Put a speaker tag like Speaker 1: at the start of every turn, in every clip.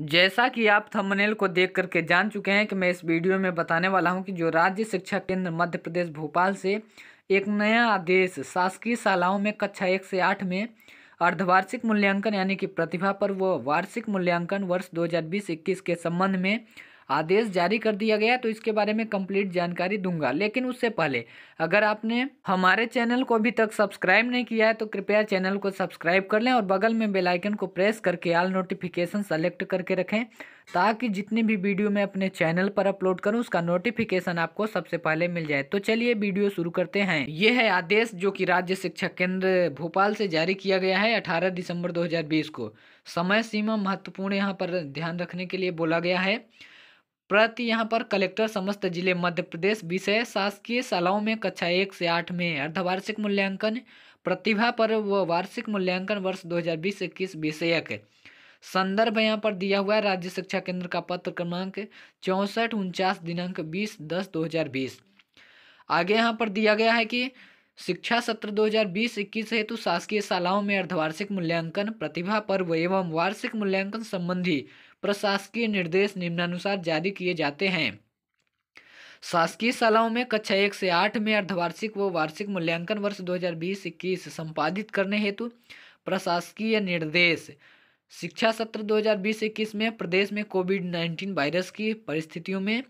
Speaker 1: जैसा कि आप थंबनेल को देख करके जान चुके हैं कि मैं इस वीडियो में बताने वाला हूं कि जो राज्य शिक्षा केंद्र मध्य प्रदेश भोपाल से एक नया आदेश शासकीय शालाओं में कक्षा एक से आठ में अर्धवार्षिक मूल्यांकन यानी कि प्रतिभा पर व वार्षिक मूल्यांकन वर्ष 2020-21 के संबंध में आदेश जारी कर दिया गया तो इसके बारे में कंप्लीट जानकारी दूंगा लेकिन उससे पहले अगर आपने हमारे चैनल को अभी तक सब्सक्राइब नहीं किया है तो कृपया चैनल को सब्सक्राइब कर लें और बगल में बेलाइकन को प्रेस करके आल नोटिफिकेशन सेलेक्ट करके रखें ताकि जितनी भी वीडियो मैं अपने चैनल पर अपलोड करूं उसका नोटिफिकेशन आपको सबसे पहले मिल जाए तो चलिए वीडियो शुरू करते हैं यह है आदेश जो कि राज्य शिक्षा केंद्र भोपाल से जारी किया गया है 18 दिसंबर 2020 को समय सीमा महत्वपूर्ण यहाँ पर ध्यान रखने के लिए बोला गया है प्रति यहाँ पर कलेक्टर समस्त जिले मध्य प्रदेश विषय शासकीय शालाओं में कक्षा एक से आठ में अर्धवार्षिक मूल्यांकन प्रतिभा पर व वार्षिक मूल्यांकन वर्ष 2020-21 विषयक संदर्भ यहाँ पर दिया हुआ है राज्य शिक्षा केंद्र का पत्र क्रमांक चौंसठ उनचास दिनांक बीस दस 2020 आगे यहाँ पर दिया गया है कि शिक्षा सत्र 2020-21 हेतु शासकीय शालाओं में अर्धवार्षिक मूल्यांकन प्रतिभा पर्व एवं वार्षिक मूल्यांकन संबंधी प्रशासकीय निर्देश निम्नानुसार जारी किए जाते हैं शासकीय शालाओं में कक्षा एक से आठ में अर्धवार्षिक व वार्षिक मूल्यांकन वर्ष 2020-21 संपादित करने हेतु प्रशासकीय निर्देश शिक्षा सत्र 2020-21 में प्रदेश में कोविड 19 वायरस की परिस्थितियों में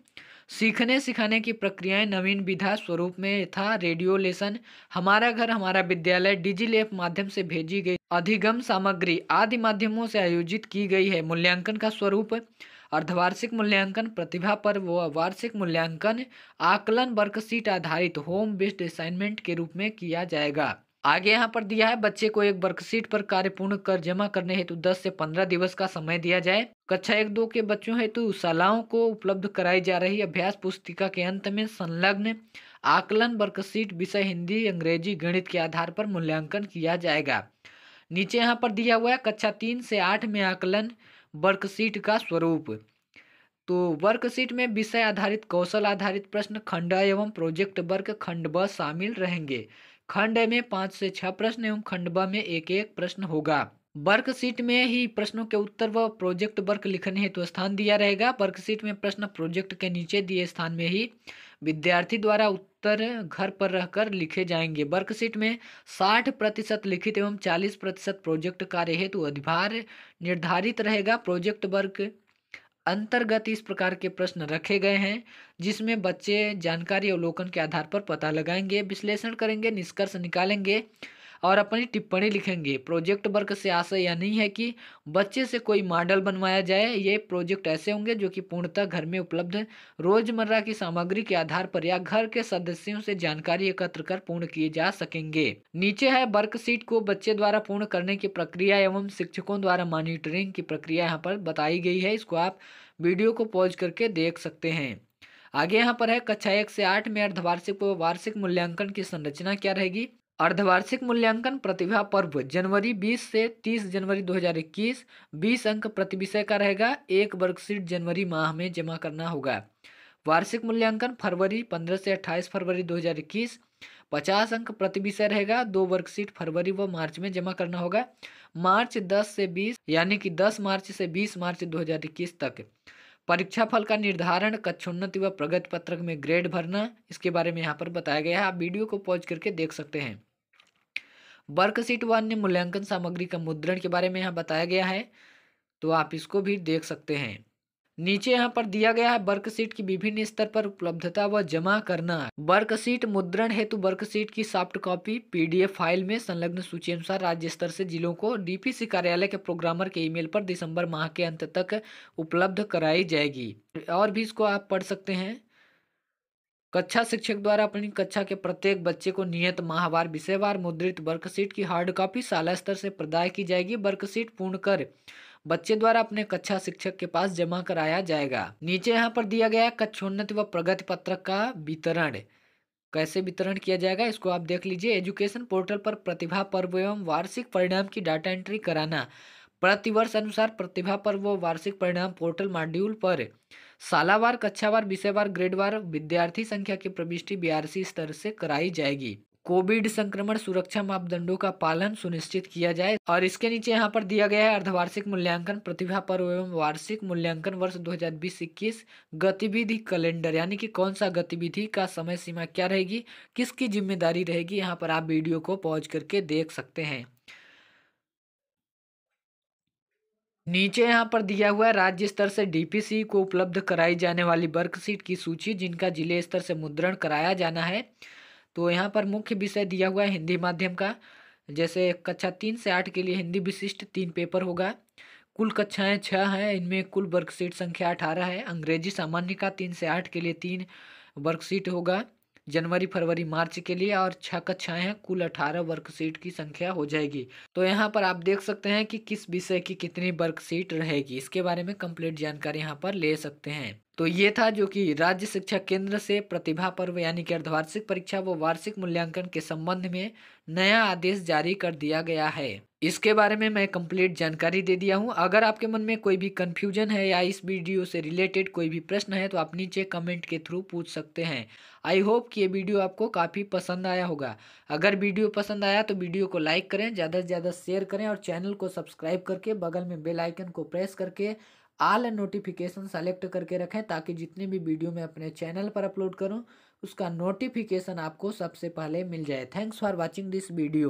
Speaker 1: सीखने सिखाने की प्रक्रियाएं नवीन विधा स्वरूप में था रेडियो लेसन हमारा घर हमारा विद्यालय डिजी लेप माध्यम से भेजी गई अधिगम सामग्री आदि माध्यमों से आयोजित की गई है मूल्यांकन का स्वरूप अर्धवार्षिक मूल्यांकन प्रतिभा पर व वार्षिक मूल्यांकन आकलन वर्कशीट आधारित होम बेस्ड असाइनमेंट के रूप में किया जाएगा आगे यहाँ पर दिया है बच्चे को एक वर्कशीट पर कार्य पूर्ण कर जमा करने हेतु 10 से 15 दिवस का समय दिया जाए कक्षा एक दो के बच्चों हेतु शालाओं को उपलब्ध कराई जा रही अभ्यास पुस्तिका के अंत में संलग्न आकलन वर्कशीट विषय हिंदी अंग्रेजी गणित के आधार पर मूल्यांकन किया जाएगा नीचे यहाँ पर दिया हुआ है कक्षा तीन से आठ में आकलन वर्कशीट का स्वरूप तो वर्कशीट में विषय आधारित कौशल आधारित प्रश्न खंड एवं प्रोजेक्ट वर्क खंड ब शामिल रहेंगे खंड में पाँच से छः प्रश्न एवं खंड ब में एक एक प्रश्न होगा वर्कशीट में ही प्रश्नों के उत्तर व प्रोजेक्ट वर्क लिखने हेतु तो स्थान दिया रहेगा वर्कशीट में प्रश्न प्रोजेक्ट के नीचे दिए स्थान में ही विद्यार्थी द्वारा उत्तर घर पर रहकर लिखे जाएंगे वर्कशीट में 60 प्रतिशत लिखित एवं 40 प्रतिशत प्रोजेक्ट कार्य हेतु अधिभार निर्धारित रहेगा प्रोजेक्ट वर्क अंतर्गत इस प्रकार के प्रश्न रखे गए हैं जिसमें बच्चे जानकारी अवलोकन के आधार पर पता लगाएंगे विश्लेषण करेंगे निष्कर्ष निकालेंगे और अपनी टिप्पणी लिखेंगे प्रोजेक्ट वर्क से आशा यह नहीं है कि बच्चे से कोई मॉडल बनवाया जाए ये प्रोजेक्ट ऐसे होंगे जो कि पूर्णतः घर में उपलब्ध रोजमर्रा की सामग्री के आधार पर या घर के सदस्यों से जानकारी एकत्र कर पूर्ण किए जा सकेंगे नीचे है वर्कशीट को बच्चे द्वारा पूर्ण करने की प्रक्रिया एवं शिक्षकों द्वारा मॉनिटरिंग की प्रक्रिया यहाँ पर बताई गई है इसको आप वीडियो को पॉज करके देख सकते हैं आगे यहाँ पर है कक्षा एक से आठ में अर्धवार्षिक व वार्षिक मूल्यांकन की संरचना क्या रहेगी अर्धवार्षिक मूल्यांकन प्रतिभा पर्व जनवरी 20 से 30 जनवरी 2021 20 अंक प्रति विषय का रहेगा एक वर्कशीट जनवरी माह में जमा करना होगा वार्षिक मूल्यांकन फरवरी 15 से 28 फरवरी 2021 50 अंक प्रति विषय रहेगा दो वर्कशीट फरवरी व मार्च में जमा करना होगा मार्च 10 से 20 यानी कि 10 मार्च से 20 मार्च 2021 तक परीक्षा फल का निर्धारण कक्षोन्नति व प्रगति पत्रक में ग्रेड भरना इसके बारे में यहाँ पर बताया गया है आप वीडियो को पॉज करके देख सकते हैं वर्कशीट व अन्य मूल्यांकन सामग्री का मुद्रण के बारे में यहाँ बताया गया है तो आप इसको भी देख सकते हैं नीचे यहाँ पर दिया गया है वर्कशीट की विभिन्न स्तर पर उपलब्धता व जमा करना वर्कशीट मुद्रण हेतु वर्कशीट की सॉफ्ट कॉपी पीडीएफ फाइल में संलग्न सूची अनुसार राज्य स्तर से जिलों को डीपीसी कार्यालय के प्रोग्रामर के ईमेल पर दिसंबर माह के अंत तक उपलब्ध कराई जाएगी और भी इसको आप पढ़ सकते हैं कक्षा शिक्षक द्वारा अपनी कक्षा के प्रत्येक बच्चे को नियत माहवार विषयवार मुद्रित वर्कशीट की हार्ड कॉपी शाला स्तर से प्रदाय की जाएगी वर्कशीट पूर्ण कर बच्चे द्वारा अपने कक्षा शिक्षक के पास जमा कराया जाएगा नीचे यहाँ पर दिया गया कक्षोन्नति व प्रगति पत्रक का वितरण कैसे वितरण किया जाएगा इसको आप देख लीजिए एजुकेशन पोर्टल पर प्रतिभा पर्व एवं वार्षिक परिणाम की डाटा एंट्री कराना प्रतिवर्ष अनुसार प्रतिभा पर्व वार्षिक परिणाम पोर्टल मॉड्यूल पर सालावार कक्षावार विषयवार ग्रेडवार विद्यार्थी संख्या की प्रविष्टि बीआरसी स्तर से कराई जाएगी कोविड संक्रमण सुरक्षा मापदंडों का पालन सुनिश्चित किया जाए और इसके नीचे यहाँ पर दिया गया है अर्धवार्षिक मूल्यांकन प्रतिभा पर्व एवं वार्षिक मूल्यांकन वर्ष 2020-21 गतिविधि कैलेंडर यानी कि कौन सा गतिविधि का समय सीमा क्या रहेगी किसकी जिम्मेदारी रहेगी यहाँ पर आप वीडियो को पॉज करके देख सकते हैं नीचे यहाँ पर दिया हुआ है राज्य स्तर से डीपीसी को उपलब्ध कराई जाने वाली वर्कशीट की सूची जिनका जिले स्तर से मुद्रण कराया जाना है तो यहाँ पर मुख्य विषय दिया हुआ है हिंदी माध्यम का जैसे कक्षा तीन से आठ के लिए हिंदी विशिष्ट तीन पेपर होगा कुल कक्षाएं छः हैं इनमें कुल वर्कशीट संख्या अठारह है अंग्रेजी सामान्य का तीन से आठ के लिए तीन वर्कशीट होगा जनवरी फरवरी मार्च के लिए और छः कक्षाएँ हैं कुल अठारह वर्कशीट की संख्या हो जाएगी तो यहाँ पर आप देख सकते हैं कि किस विषय की कितनी वर्कशीट रहेगी इसके बारे में कंप्लीट जानकारी यहाँ पर ले सकते हैं तो ये था जो कि राज्य शिक्षा केंद्र से प्रतिभा पर्व यानी कि अर्धवार्षिक परीक्षा व वार्षिक मूल्यांकन के संबंध में नया आदेश जारी कर दिया गया है इसके बारे में मैं कंप्लीट जानकारी दे दिया हूँ अगर आपके मन में कोई भी कंफ्यूजन है या इस वीडियो से रिलेटेड कोई भी प्रश्न है तो आप नीचे कमेंट के थ्रू पूछ सकते हैं आई होप कि ये वीडियो आपको काफ़ी पसंद आया होगा अगर वीडियो पसंद आया तो वीडियो को लाइक करें ज़्यादा से ज़्यादा शेयर करें और चैनल को सब्सक्राइब करके बगल में बेलाइकन को प्रेस करके आल नोटिफिकेशन सेलेक्ट करके रखें ताकि जितने भी वीडियो मैं अपने चैनल पर अपलोड करूँ उसका नोटिफिकेशन आपको सबसे पहले मिल जाए thanks for watching this video